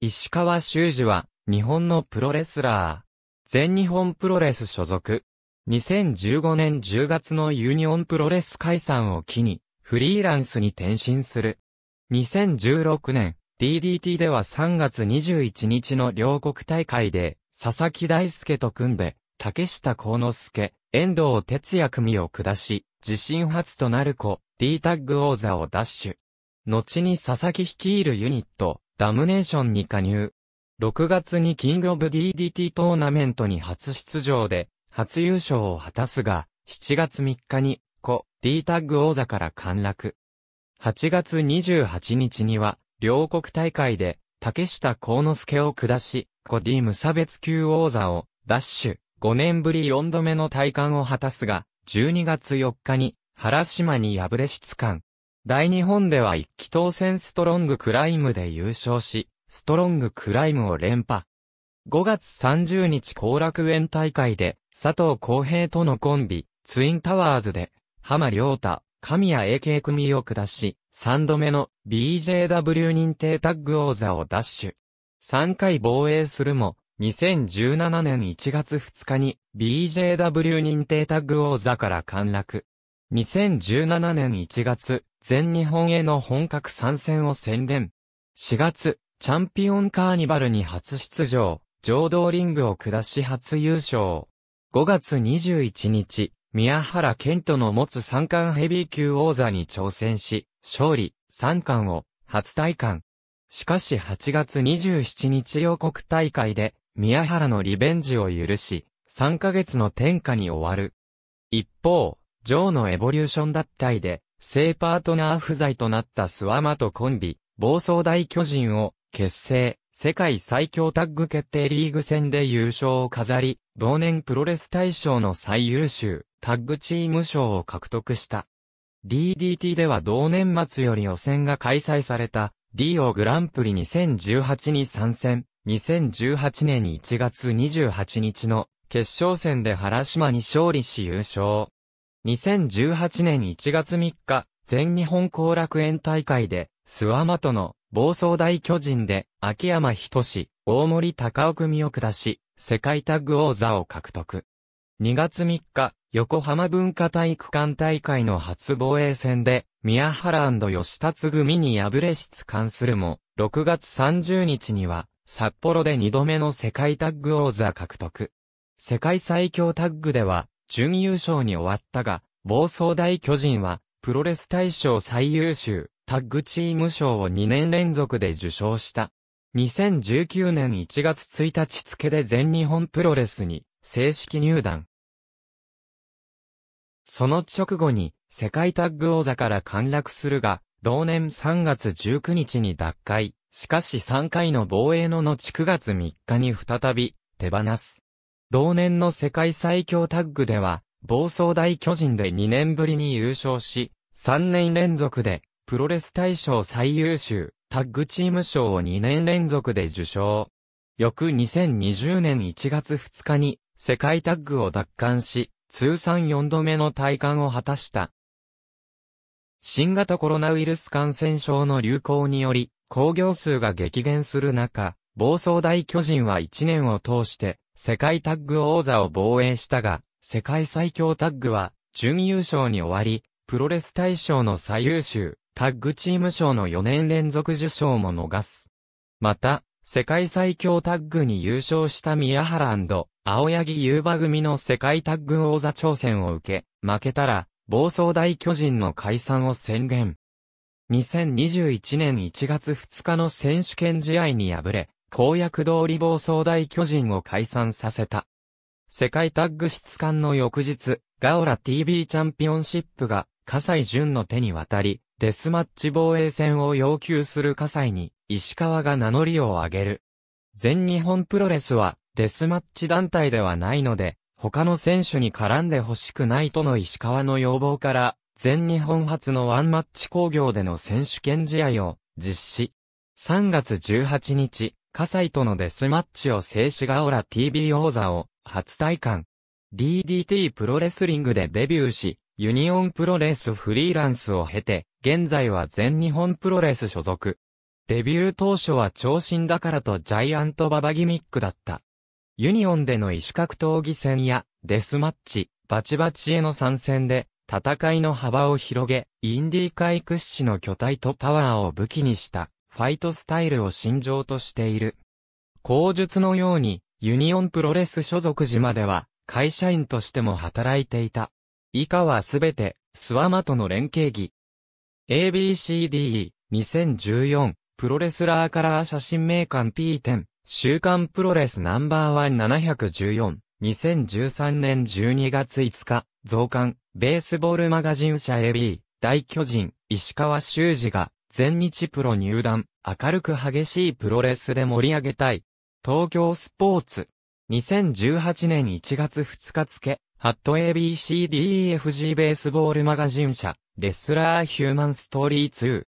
石川修司は、日本のプロレスラー。全日本プロレス所属。2015年10月のユニオンプロレス解散を機に、フリーランスに転身する。2016年、DDT では3月21日の両国大会で、佐々木大輔と組んで、竹下幸之助、遠藤哲也組を下し、自身初となる子、D タッグ王座を奪取。後に佐々木率いるユニット、ダムネーションに加入。6月にキングオブ DDT トーナメントに初出場で、初優勝を果たすが、7月3日に、コ、D タッグ王座から陥落。8月28日には、両国大会で、竹下幸之助を下し、コ D 無差別級王座を、ダッシュ、5年ぶり4度目の体感を果たすが、12月4日に、原島に敗れ質感。大日本では一気当選ストロングクライムで優勝し、ストロングクライムを連覇。5月30日後楽園大会で、佐藤浩平とのコンビ、ツインタワーズで、浜良太、神谷 AK 組を下し、3度目の BJW 認定タッグ王座を奪取。3回防衛するも、2017年1月2日に BJW 認定タッグ王座から陥落。2017年1月、全日本への本格参戦を宣伝。4月、チャンピオンカーニバルに初出場、浄土リングを下し初優勝。5月21日、宮原健人の持つ三冠ヘビー級王座に挑戦し、勝利、三冠を、初体感。しかし8月27日両国大会で、宮原のリベンジを許し、3ヶ月の天下に終わる。一方、ジョーのエボリューション脱退で、正パートナー不在となったスワマとコンビ、暴走大巨人を結成、世界最強タッグ決定リーグ戦で優勝を飾り、同年プロレス大賞の最優秀タッグチーム賞を獲得した。DDT では同年末より予選が開催された DO グランプリ2018に参戦、2018年1月28日の決勝戦で原島に勝利し優勝。2018年1月3日、全日本後楽園大会で、諏訪マとの暴走大巨人で、秋山仁志、大森高尾組を下し、世界タッグ王座を獲得。2月3日、横浜文化体育館大会の初防衛戦で、宮原吉達組に敗れ質感するも、6月30日には、札幌で2度目の世界タッグ王座獲得。世界最強タッグでは、準優勝に終わったが、暴走大巨人は、プロレス大賞最優秀、タッグチーム賞を2年連続で受賞した。2019年1月1日付で全日本プロレスに正式入団。その直後に世界タッグ王座から陥落するが、同年3月19日に脱会。しかし3回の防衛の後9月3日に再び手放す。同年の世界最強タッグでは、暴走大巨人で2年ぶりに優勝し、3年連続で、プロレス大賞最優秀、タッグチーム賞を2年連続で受賞。翌2020年1月2日に、世界タッグを奪還し、通算4度目の体感を果たした。新型コロナウイルス感染症の流行により、工業数が激減する中、暴走大巨人は1年を通して、世界タッグ王座を防衛したが、世界最強タッグは、準優勝に終わり、プロレス大賞の最優秀、タッグチーム賞の4年連続受賞も逃す。また、世界最強タッグに優勝した宮原青柳優馬組の世界タッグ王座挑戦を受け、負けたら、暴走大巨人の解散を宣言。2021年1月2日の選手権試合に敗れ、公約通り暴走大巨人を解散させた。世界タッグ質感の翌日、ガオラ TV チャンピオンシップが、葛西淳の手に渡り、デスマッチ防衛戦を要求する葛西に、石川が名乗りを上げる。全日本プロレスは、デスマッチ団体ではないので、他の選手に絡んで欲しくないとの石川の要望から、全日本初のワンマッチ工業での選手権試合を実施。3月18日、葛西とのデスマッチを制しガオラ TV 王座を初体感。DDT プロレスリングでデビューし、ユニオンプロレスフリーランスを経て、現在は全日本プロレス所属。デビュー当初は長身だからとジャイアントババギミックだった。ユニオンでの異種格闘技戦やデスマッチ、バチバチへの参戦で、戦いの幅を広げ、インディー界屈指の巨体とパワーを武器にした。ファイトスタイルを信条としている。口述のように、ユニオンプロレス所属時までは、会社員としても働いていた。以下はすべて、スワマとの連携技。ABCDE、2014、プロレスラーカラー写真名鑑 P10、週刊プロレスナンバーワン714、2013年12月5日、増刊、ベースボールマガジン社 AB、大巨人、石川修二が、全日プロ入団、明るく激しいプロレスで盛り上げたい。東京スポーツ。2018年1月2日付、ハット ABCDEFG ベースボールマガジン社、レスラーヒューマンストーリー2。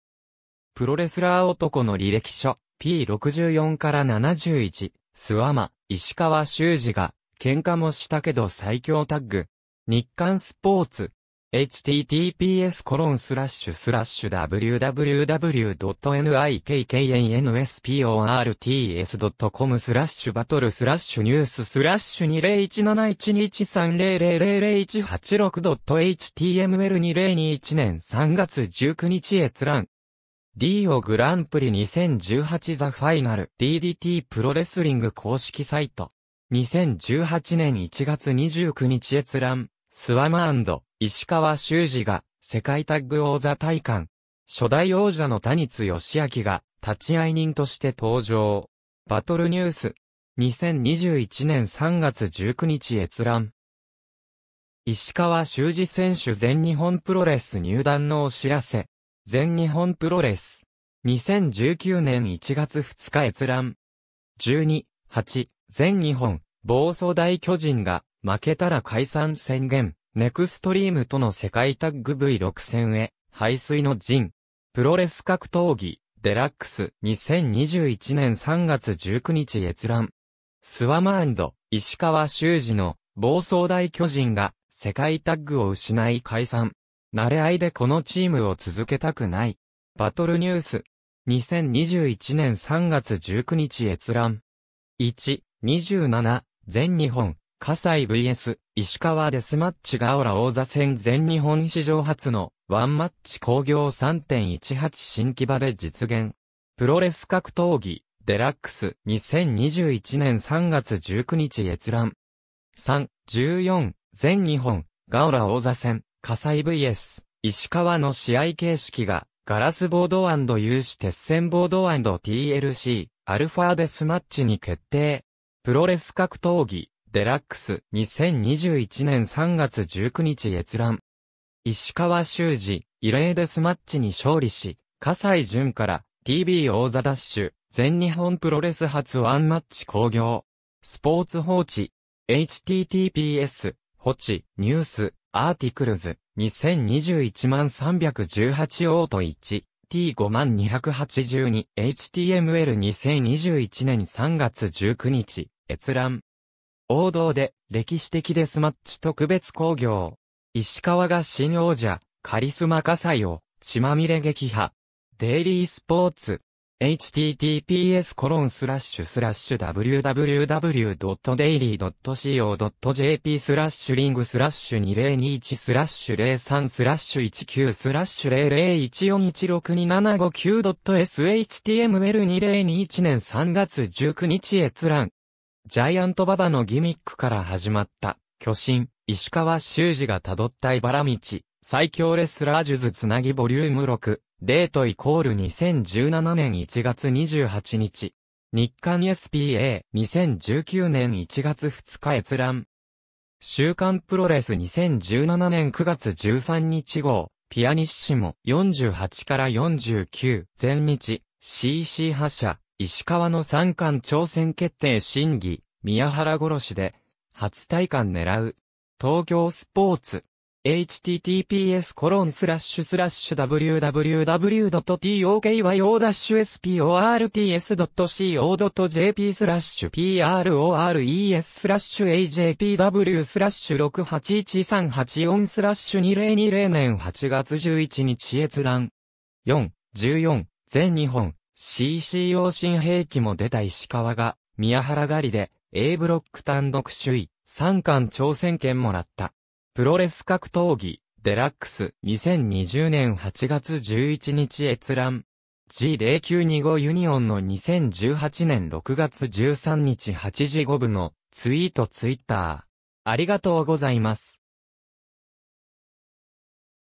プロレスラー男の履歴書、P64 から71、スワマ、石川修二が、喧嘩もしたけど最強タッグ。日刊スポーツ。https コロンスラッシュスラッシュ w w w n i k k n s p o r t s c o m スラッシュバトルスラッシュニューススラッシュ 20171213000186.html2021 年3月19日閲覧 D o グランプリ2018ザファイナル DDT プロレスリング公式サイト2018年1月29日閲覧スワマ石川修司が世界タッグ王座大会、初代王者の谷津義明が立ち会い人として登場。バトルニュース。2021年3月19日閲覧。石川修司選手全日本プロレス入団のお知らせ。全日本プロレス。2019年1月2日閲覧。12、8、全日本、暴走大巨人が負けたら解散宣言、ネクストリームとの世界タッグ V6 戦へ、排水の陣。プロレス格闘技、デラックス、2021年3月19日閲覧。スワマンド、石川修司の、暴走大巨人が、世界タッグを失い解散。慣れ合いでこのチームを続けたくない。バトルニュース。2021年3月19日閲覧。1、27、全日本、葛西 vs 石川デスマッチガオラ王座戦全日本史上初のワンマッチ工業3.18新規場で実現。プロレス格闘技デラックス2021年3月19日閲覧。3、14、全日本ガオラ王座戦葛西 vs 石川の試合形式がガラスボード有志鉄線ボード &TLC アルファデスマッチに決定。プロレス格闘技デラックス2021年3月19日閲覧。石川修司、異例デスマッチに勝利し、笠西淳から TV 王座ダッシュ、全日本プロレス初ワンマッチ興行。スポーツ放置、https、放置、ニュース、アーティクルズ、2021万318オート1。T5282HTML2021 年3月19日、閲覧。王道で歴史的デスマッチ特別工業。石川が新王者、カリスマ火災を、血まみれ撃破。デイリースポーツ。https コロンスラッシュスラッシュ www.daily.co.jp スラッシュリングスラッシュ2021スラッシュ03スラッシュ19スラッシュ001416275 9 s h t m l 2 0 2 1年3月19日閲覧ジャイアントババのギミックから始まった、巨神、石川修司が辿った茨道、最強レスラー術つなぎボリューム6、デートイコール2017年1月28日、日刊 SPA、2019年1月2日閲覧。週刊プロレス2017年9月13日号、ピアニッシモ48から49、全日、CC 覇者、石川の三冠挑戦決定審議、宮原殺しで、初体感狙う。東京スポーツ。https コロンスラッシュスラッシュ www.tokyo-sports.co.jp スラッシュ prores スラッシュ ajpw スラッシュ681384スラッシュ2020年8月11日閲覧。4、14、全日本。CC 用新兵器も出た石川が、宮原狩りで A ブロック単独首位、三冠挑戦権もらった。プロレス格闘技、デラックス2020年8月11日閲覧。G0925 ユニオンの2018年6月13日8時5分のツイートツイッター。ありがとうございます。